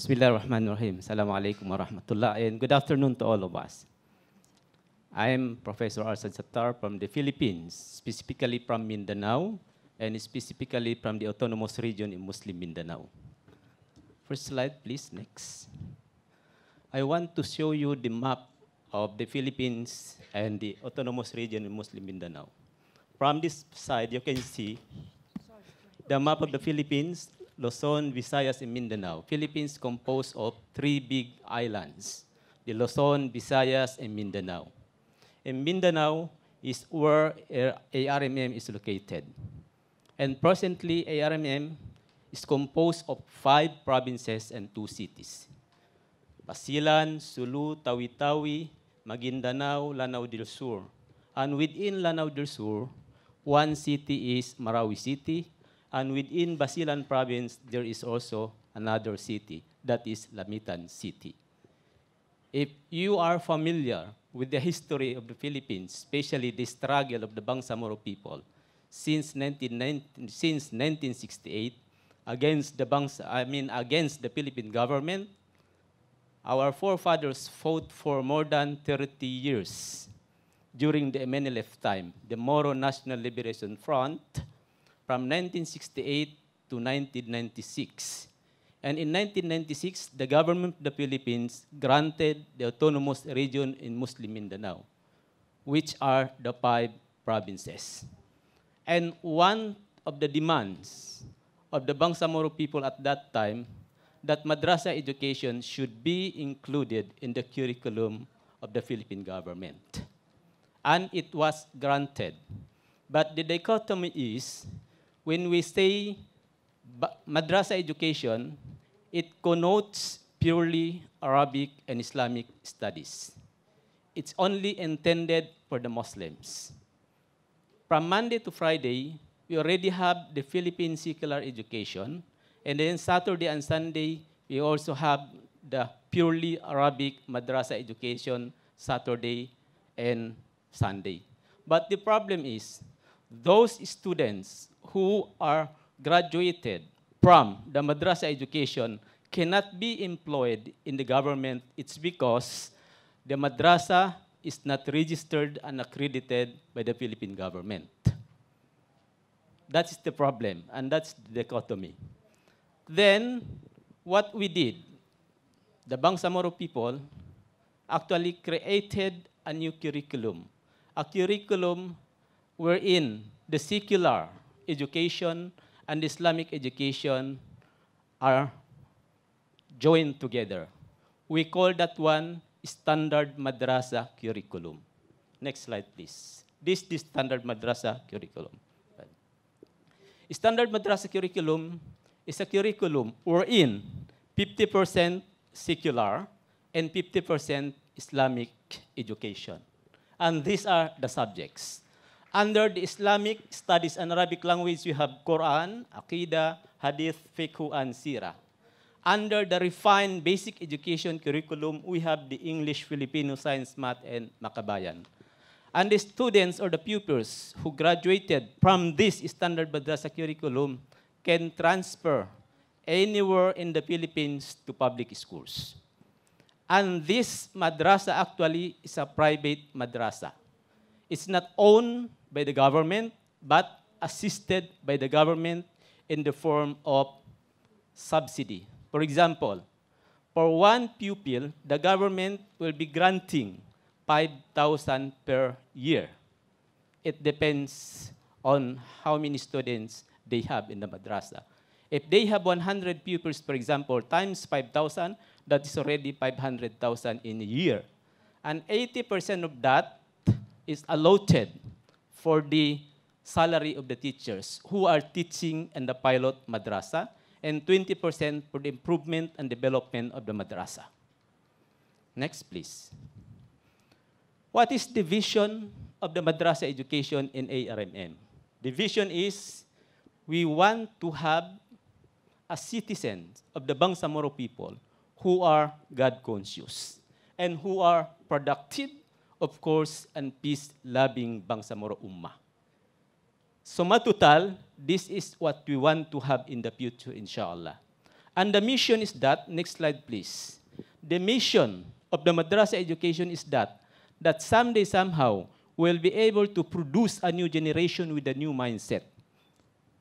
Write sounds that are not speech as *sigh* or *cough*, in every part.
Bismillahirrahmanirrahim. Assalamu alaikum and good afternoon to all of us. I am Professor Arsal Sattar from the Philippines, specifically from Mindanao, and specifically from the autonomous region in Muslim Mindanao. First slide, please. Next. I want to show you the map of the Philippines and the autonomous region in Muslim Mindanao. From this side, you can see the map of the Philippines Luzon, Visayas, and Mindanao. Philippines composed of three big islands, the Luzon, Visayas, and Mindanao. And Mindanao is where ARMM is located. And presently, ARMM is composed of five provinces and two cities. Basilan, Sulu, Tawi-Tawi, Maguindanao, Lanao del Sur. And within Lanao del Sur, one city is Marawi City, and within Basilan province, there is also another city, that is Lamitan City. If you are familiar with the history of the Philippines, especially the struggle of the Bangsamoro people, since, 19, since 1968, against the bangs I mean against the Philippine government, our forefathers fought for more than 30 years during the MNLF time, the Moro National Liberation Front, from 1968 to 1996. And in 1996, the government of the Philippines granted the autonomous region in Muslim Mindanao, which are the five provinces. And one of the demands of the Bangsamoro people at that time that madrasa education should be included in the curriculum of the Philippine government. And it was granted. But the dichotomy is when we say madrasa education, it connotes purely Arabic and Islamic studies. It's only intended for the Muslims. From Monday to Friday, we already have the Philippine secular education, and then Saturday and Sunday, we also have the purely Arabic madrasa education Saturday and Sunday. But the problem is, those students who are graduated from the madrasa education cannot be employed in the government, it's because the madrasa is not registered and accredited by the Philippine government. That's the problem, and that's the dichotomy. Then, what we did, the Bangsamoro people actually created a new curriculum, a curriculum wherein the secular education and Islamic education are joined together. We call that one standard madrasa curriculum. Next slide, please. This is standard madrasa curriculum. Standard madrasa curriculum is a curriculum wherein 50% secular and 50% Islamic education. And these are the subjects. Under the Islamic studies and Arabic language, we have Quran, Aqidah, Hadith, Fiqh, and Sirah. Under the refined basic education curriculum, we have the English, Filipino, Science, Math, and Makabayan. And the students or the pupils who graduated from this standard madrasa curriculum can transfer anywhere in the Philippines to public schools. And this madrasa actually is a private madrasa. It's not owned by the government, but assisted by the government in the form of subsidy. For example, for one pupil, the government will be granting 5,000 per year. It depends on how many students they have in the madrasa. If they have 100 pupils, for example, times 5,000, that is already 500,000 in a year. And 80% of that is allotted for the salary of the teachers who are teaching in the pilot madrasa and 20% for the improvement and development of the madrasa. Next, please. What is the vision of the madrasa education in ARMM? The vision is we want to have a citizen of the Bangsamoro people who are God-conscious and who are productive of course, and peace-loving Bangsamoro Ummah. So matutal, this is what we want to have in the future, inshallah. And the mission is that, next slide please. The mission of the madrasa education is that, that someday, somehow, we'll be able to produce a new generation with a new mindset,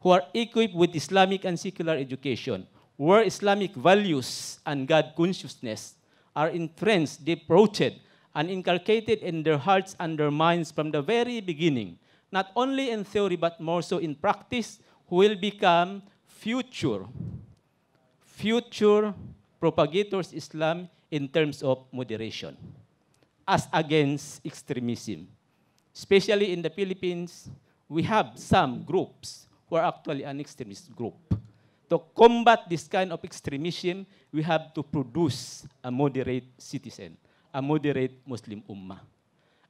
who are equipped with Islamic and secular education, where Islamic values and God consciousness are entrenched, deep rooted, and inculcated in their hearts and their minds from the very beginning, not only in theory but more so in practice, will become future, future propagators Islam in terms of moderation, as against extremism. Especially in the Philippines, we have some groups who are actually an extremist group. To combat this kind of extremism, we have to produce a moderate citizen. a moderate Muslim ummah,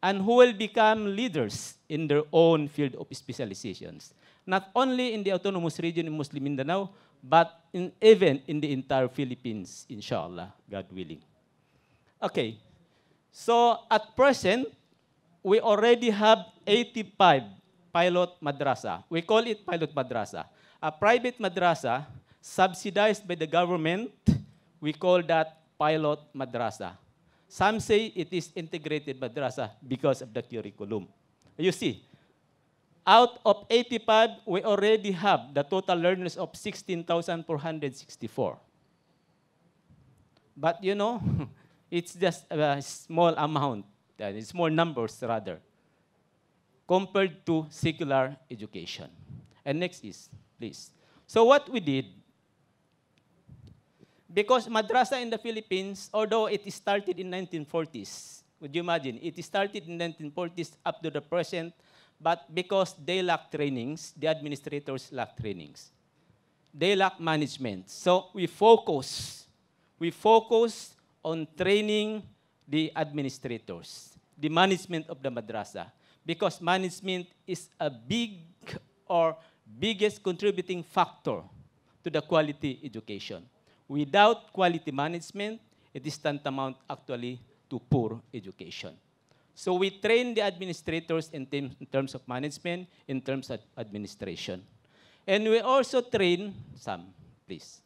and who will become leaders in their own field of specializations, not only in the autonomous region in Muslim Mindanao, but in, even in the entire Philippines, inshallah, God willing. Okay, so at present, we already have 85 pilot madrasa. We call it pilot madrasa. A private madrasa subsidized by the government, we call that pilot madrasa. Some say it is integrated madrasa because of the curriculum. You see, out of 85, we already have the total learners of 16,464. But you know, *laughs* it's just a small amount, uh, small numbers rather, compared to secular education. And next is, please. So what we did Because madrasa in the Philippines, although it started in 1940s, would you imagine? It started in 1940s up to the present, but because they lack trainings, the administrators lack trainings. They lack management. So we focus. We focus on training the administrators, the management of the madrasa, because management is a big or biggest contributing factor to the quality education. Without quality management, it is tantamount actually to poor education. So we train the administrators in, in terms of management, in terms of administration. And we also train some, please.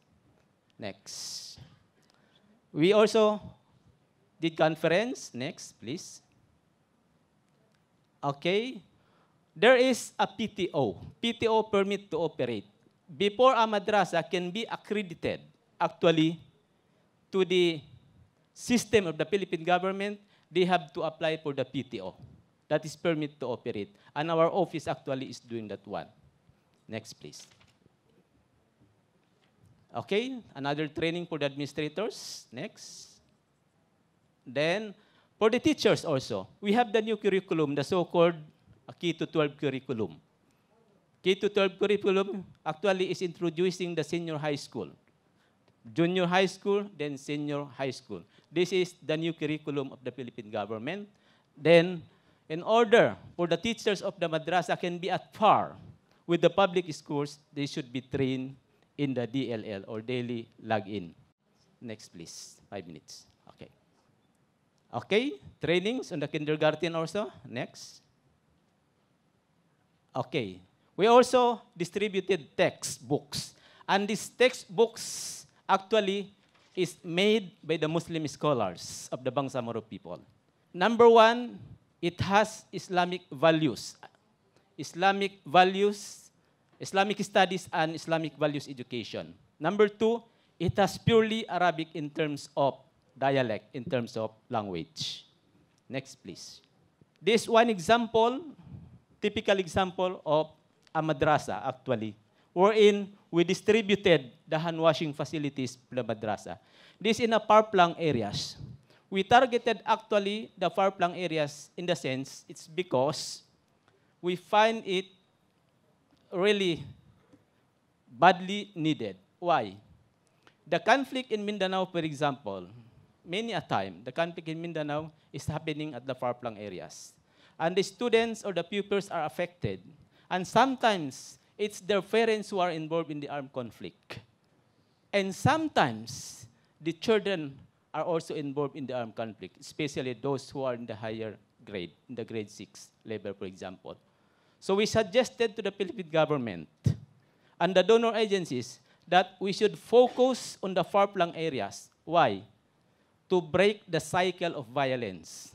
Next. We also did conference. Next, please. Okay. There is a PTO, PTO permit to operate. Before a madrasa can be accredited, actually to the system of the Philippine government, they have to apply for the PTO. That is permit to operate. And our office actually is doing that one. Next, please. Okay, another training for the administrators. Next. Then, for the teachers also, we have the new curriculum, the so-called K-12 curriculum. K-12 curriculum actually is introducing the senior high school junior high school, then senior high school. This is the new curriculum of the Philippine government. Then, in order for the teachers of the madrasa can be at par with the public schools, they should be trained in the DLL or daily login. Next, please. Five minutes. Okay. Okay, trainings on the kindergarten also. Next. Okay. We also distributed textbooks. And these textbooks actually is made by the Muslim scholars of the Bangsamoro people. Number one, it has Islamic values. Islamic values, Islamic studies, and Islamic values education. Number two, it has purely Arabic in terms of dialect, in terms of language. Next, please. This one example, typical example of a madrasa, actually, wherein we distributed the hand washing facilities to the madrasa. This in a far flung areas. We targeted actually the far flung areas in the sense it's because we find it really badly needed. Why? The conflict in Mindanao, for example, many a time, the conflict in Mindanao is happening at the far flung areas. And the students or the pupils are affected. And sometimes it's their parents who are involved in the armed conflict. And sometimes the children are also involved in the armed conflict, especially those who are in the higher grade, in the grade six level, for example. So we suggested to the Philippine government and the donor agencies that we should focus on the far-flung areas. Why? To break the cycle of violence.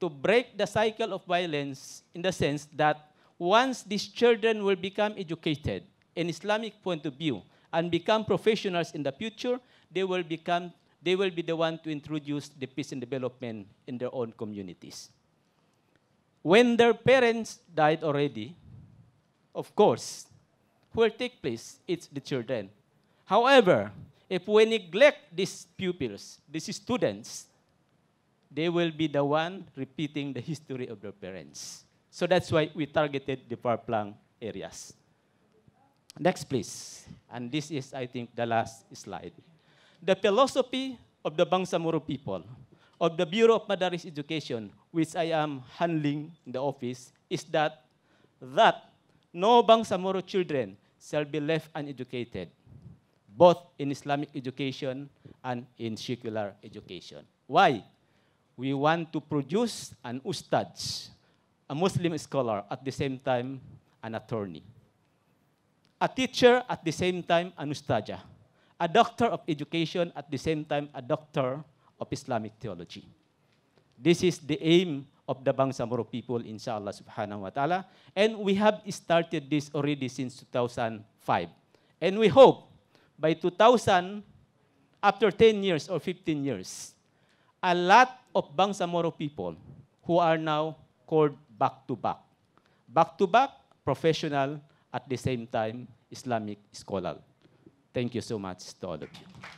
To break the cycle of violence in the sense that once these children will become educated in Islamic point of view and become professionals in the future, they will become they will be the one to introduce the peace and development in their own communities. When their parents died already, of course, who will take place? It's the children. However, if we neglect these pupils, these students, they will be the one repeating the history of their parents. So that's why we targeted the power plant areas. Next, please. And this is, I think, the last slide. The philosophy of the Bangsamoro people, of the Bureau of Madaris Education, which I am handling in the office, is that, that no Bangsamoro children shall be left uneducated, both in Islamic education and in secular education. Why? We want to produce an ustads a Muslim scholar, at the same time, an attorney. A teacher, at the same time, a nostalgia. A doctor of education, at the same time, a doctor of Islamic theology. This is the aim of the Bangsamoro people, inshallah subhanahu wa ta'ala. And we have started this already since 2005. And we hope by 2000, after 10 years or 15 years, a lot of Bangsamoro people who are now called back-to-back. Back-to-back, professional, at the same time, Islamic scholar. Thank you so much to all of you.